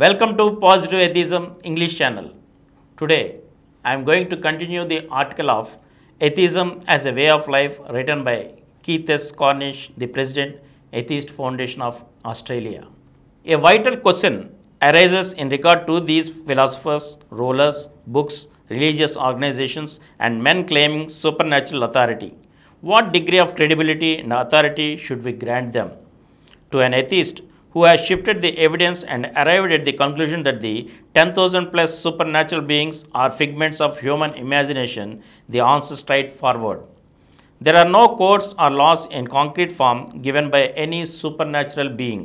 Welcome to Positive Atheism English channel. Today, I am going to continue the article of Atheism as a Way of Life written by Keith S. Cornish, the President, Atheist Foundation of Australia. A vital question arises in regard to these philosophers, rulers, books, religious organizations and men claiming supernatural authority. What degree of credibility and authority should we grant them? To an atheist, who has shifted the evidence and arrived at the conclusion that the 10,000 plus supernatural beings are figments of human imagination, the answer straightforward. There are no codes or laws in concrete form given by any supernatural being.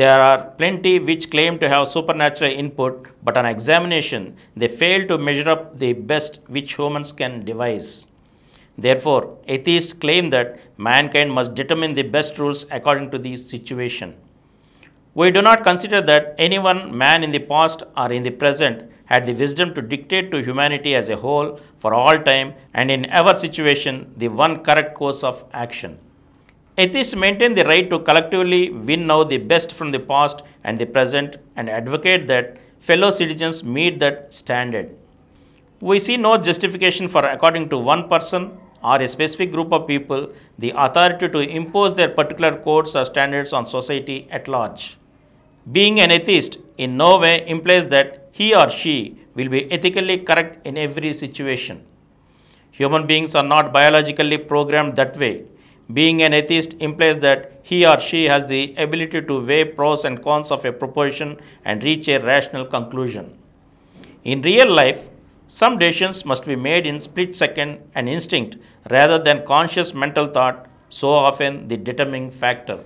There are plenty which claim to have supernatural input, but on examination, they fail to measure up the best which humans can devise. Therefore, atheists claim that mankind must determine the best rules according to the situation. We do not consider that any one man in the past or in the present had the wisdom to dictate to humanity as a whole for all time and in ever situation the one correct course of action. Atheists maintain the right to collectively win now the best from the past and the present and advocate that fellow citizens meet that standard. We see no justification for according to one person or a specific group of people the authority to impose their particular codes or standards on society at large. Being an atheist in no way implies that he or she will be ethically correct in every situation. Human beings are not biologically programmed that way. Being an atheist implies that he or she has the ability to weigh pros and cons of a proposition and reach a rational conclusion. In real life, some decisions must be made in split second and instinct rather than conscious mental thought, so often the determining factor.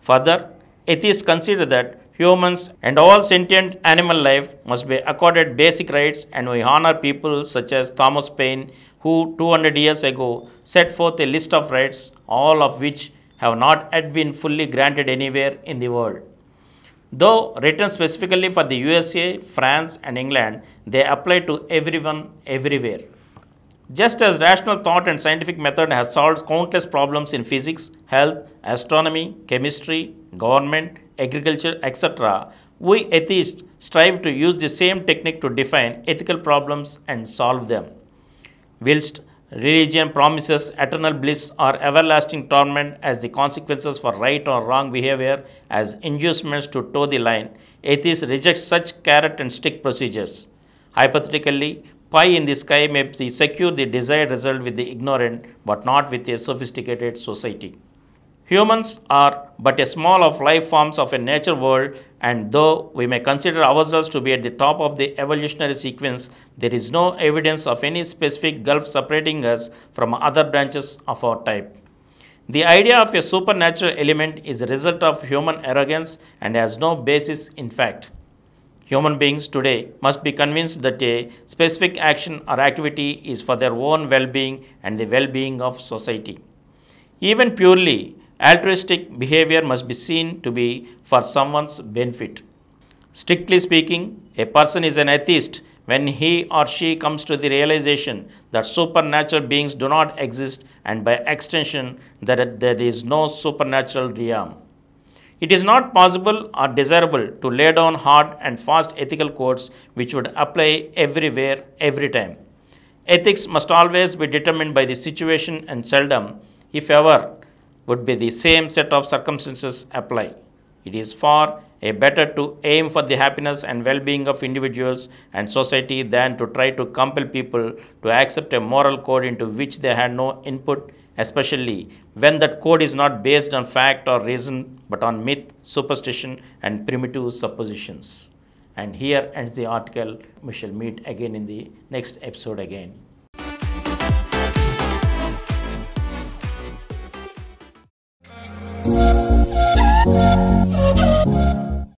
Further, atheists consider that humans, and all sentient animal life must be accorded basic rights, and we honor people such as Thomas Paine, who 200 years ago set forth a list of rights, all of which have not yet been fully granted anywhere in the world. Though written specifically for the USA, France, and England, they apply to everyone everywhere. Just as rational thought and scientific method has solved countless problems in physics, health, astronomy, chemistry, government, agriculture, etc., we atheists strive to use the same technique to define ethical problems and solve them. Whilst religion promises eternal bliss or everlasting torment as the consequences for right or wrong behavior as inducements to toe the line, atheists reject such carrot and stick procedures. Hypothetically, pi in the sky may secure the desired result with the ignorant but not with a sophisticated society. Humans are but a small of life forms of a nature world and though we may consider ourselves to be at the top of the evolutionary sequence, there is no evidence of any specific gulf separating us from other branches of our type. The idea of a supernatural element is a result of human arrogance and has no basis in fact. Human beings today must be convinced that a specific action or activity is for their own well being and the well being of society. Even purely Altruistic behavior must be seen to be for someone's benefit. Strictly speaking, a person is an atheist when he or she comes to the realization that supernatural beings do not exist and by extension that there is no supernatural realm. It is not possible or desirable to lay down hard and fast ethical codes which would apply everywhere, every time. Ethics must always be determined by the situation and seldom, if ever, would be the same set of circumstances apply. It is far a better to aim for the happiness and well-being of individuals and society than to try to compel people to accept a moral code into which they had no input, especially when that code is not based on fact or reason but on myth, superstition and primitive suppositions. And here ends the article. We shall meet again in the next episode again.